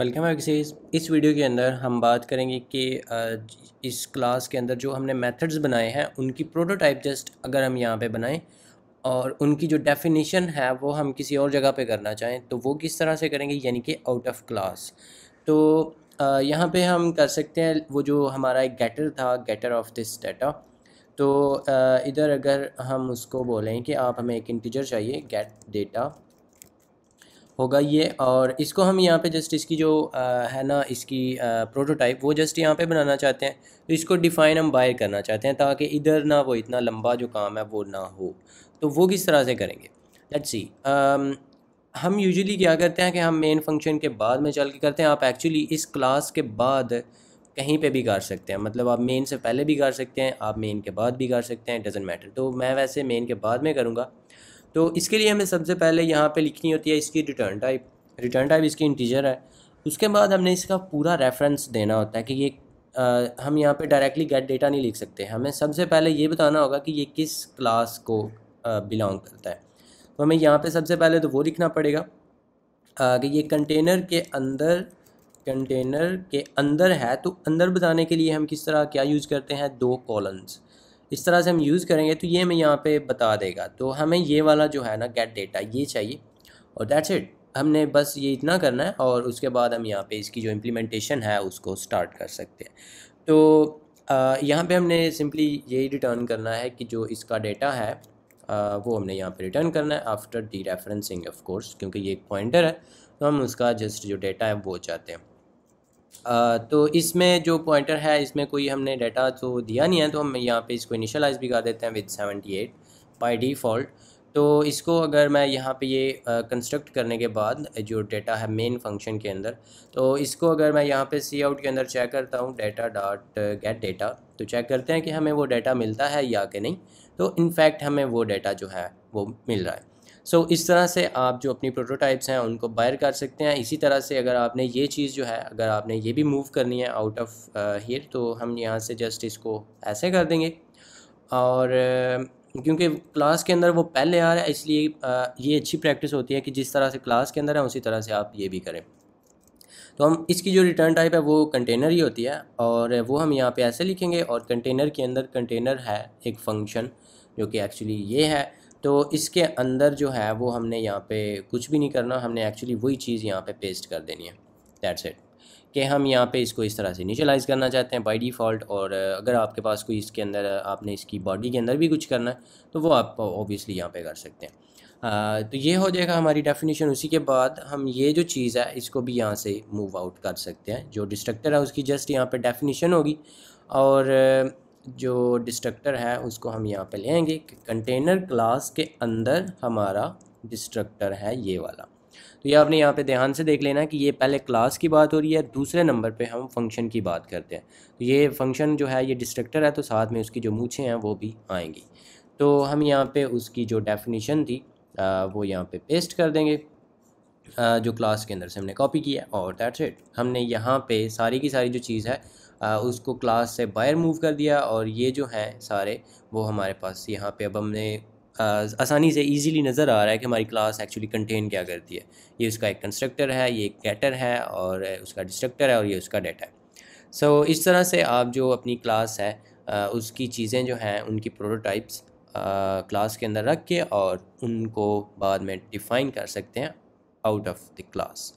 welcome है किसी इस वीडियो के अंदर हम बात करेंगे कि इस क्लास के अंदर जो हमने मेथड्स बनाए हैं उनकी प्रोटोटाइप जस्ट अगर हम यहाँ पे बनाएं और उनकी जो डेफिनेशन है वो हम किसी और जगह पे करना चाहें तो वो किस तरह से करेंगे यानी कि आउट ऑफ क्लास तो यहाँ पे हम कर सकते हैं वो जो हमारा एक गेटर था गेटर ऑफ दिस डाटा तो इधर अगर हम उसको बोलें कि आप हमें एक इंटीजर चाहिए गेट डेटा होगा ये और इसको हम यहाँ पे जस्ट इसकी जो आ, है ना इसकी प्रोटोटाइप वो जस्ट यहाँ पे बनाना चाहते हैं तो इसको डिफ़ाइन हम बाय करना चाहते हैं ताकि इधर ना वो इतना लंबा जो काम है वो ना हो तो वो किस तरह से करेंगे लेट सी हम यूजुअली क्या करते हैं कि हम मेन फंक्शन के बाद में चल के करते हैं आप एक्चुअली इस क्लास के बाद कहीं पे भी कर सकते हैं मतलब आप मेन से पहले भी कर सकते हैं आप मेन के बाद भी कर सकते हैं डजेंट मैटर तो मैं वैसे मेन के बाद में करूँगा तो इसके लिए हमें सबसे पहले यहाँ पे लिखनी होती है इसकी रिटर्न टाइप रिटर्न टाइप इसकी इंटीजर है उसके बाद हमने इसका पूरा रेफरेंस देना होता है कि ये आ, हम यहाँ पे डायरेक्टली गेट डेटा नहीं लिख सकते हमें सबसे पहले ये बताना होगा कि ये किस क्लास को बिलोंग करता है तो हमें यहाँ पे सबसे पहले तो वो लिखना पड़ेगा आ, कि ये कंटेनर के अंदर कंटेनर के अंदर है तो अंदर बताने के लिए हम किस तरह क्या यूज़ करते हैं दो कॉलम्स इस तरह से हम यूज़ करेंगे तो ये हमें यहाँ पे बता देगा तो हमें ये वाला जो है ना गेट डेटा ये चाहिए और दैट्स इट हमने बस ये इतना करना है और उसके बाद हम यहाँ पे इसकी जो इम्प्लीमेंटेशन है उसको स्टार्ट कर सकते हैं तो यहाँ पे हमने सिंपली यही रिटर्न करना है कि जो इसका डेटा है आ, वो हमने यहाँ पे रिटर्न करना है after dereferencing of course क्योंकि ये एक पॉइंटर है तो हम उसका जस्ट जो डेटा है वो चाहते हैं तो इसमें जो पॉइंटर है इसमें कोई हमने डाटा तो दिया नहीं है तो हम यहाँ पे इसको इनिशलाइज भी कर देते हैं विद एट बाई डिफ़ॉल्ट तो इसको अगर मैं यहाँ पे ये कंस्ट्रक्ट करने के बाद जो डेटा है मेन फंक्शन के अंदर तो इसको अगर मैं यहाँ पे सी आउट के अंदर चेक करता हूँ डाटा डॉट गेट डेटा तो चेक करते हैं कि हमें वो डेटा मिलता है या कि नहीं तो इनफैक्ट हमें वो डेटा जो है वो मिल रहा है सो so, इस तरह से आप जो अपनी प्रोटोटाइप्स हैं उनको बायर कर सकते हैं इसी तरह से अगर आपने ये चीज़ जो है अगर आपने ये भी मूव करनी है आउट ऑफ हीर तो हम यहाँ से जस्ट इसको ऐसे कर देंगे और uh, क्योंकि क्लास के अंदर वो पहले आ रहा है इसलिए uh, ये अच्छी प्रैक्टिस होती है कि जिस तरह से क्लास के अंदर है उसी तरह से आप ये भी करें तो हम इसकी जो रिटर्न टाइप है वो कंटेनर ही होती है और वो हम यहाँ पे ऐसे लिखेंगे और कंटेनर के अंदर कंटेनर है एक फंक्शन जो कि एक्चुअली ये है तो इसके अंदर जो है वो हमने यहाँ पे कुछ भी नहीं करना हमने एक्चुअली वही चीज़ यहाँ पे पेस्ट कर देनी है दैट्स इट कि हम यहाँ पे इसको इस तरह से इनिशलाइज़ करना चाहते हैं बाय डिफ़ॉल्ट और अगर आपके पास कोई इसके अंदर आपने इसकी बॉडी के अंदर भी कुछ करना है तो वो आप ओबियसली यहाँ पे कर सकते हैं आ, तो ये हो जाएगा हमारी डेफिनेशन उसी के बाद हम ये जो चीज़ है इसको भी यहाँ से मूव आउट कर सकते हैं जो डिस्ट्रक्टर है उसकी जस्ट यहाँ पर डेफिनीशन होगी और जो डिस्ट्रक्टर है उसको हम यहाँ पे लेंगे कंटेनर क्लास के अंदर हमारा डिस्ट्रक्टर है ये वाला तो ये आपने यहाँ पे ध्यान से देख लेना कि ये पहले क्लास की बात हो रही है दूसरे नंबर पे हम फंक्शन की बात करते हैं तो ये फंक्शन जो है ये डिस्ट्रक्टर है तो साथ में उसकी जो मूछें हैं वो भी आएंगी तो हम यहाँ पर उसकी जो डेफिनेशन थी आ, वो यहाँ पे पेस्ट कर देंगे जो क्लास के अंदर से हमने कॉपी किया और दैट्स इट हमने यहाँ पे सारी की सारी जो चीज़ है उसको क्लास से बाहर मूव कर दिया और ये जो हैं सारे वो हमारे पास यहाँ पे अब हमने आसानी से इजीली नज़र आ रहा है कि हमारी क्लास एक्चुअली कंटेन क्या करती है ये उसका एक कंस्ट्रक्टर है ये एक कैटर है और उसका डिस्ट्रक्टर है और ये उसका डेटा है सो so, इस तरह से आप जो अपनी क्लास है उसकी चीज़ें जो हैं उनकी प्रोटोटाइप्स क्लास के अंदर रख के और उनको बाद में डिफ़ाइन कर सकते हैं out of the class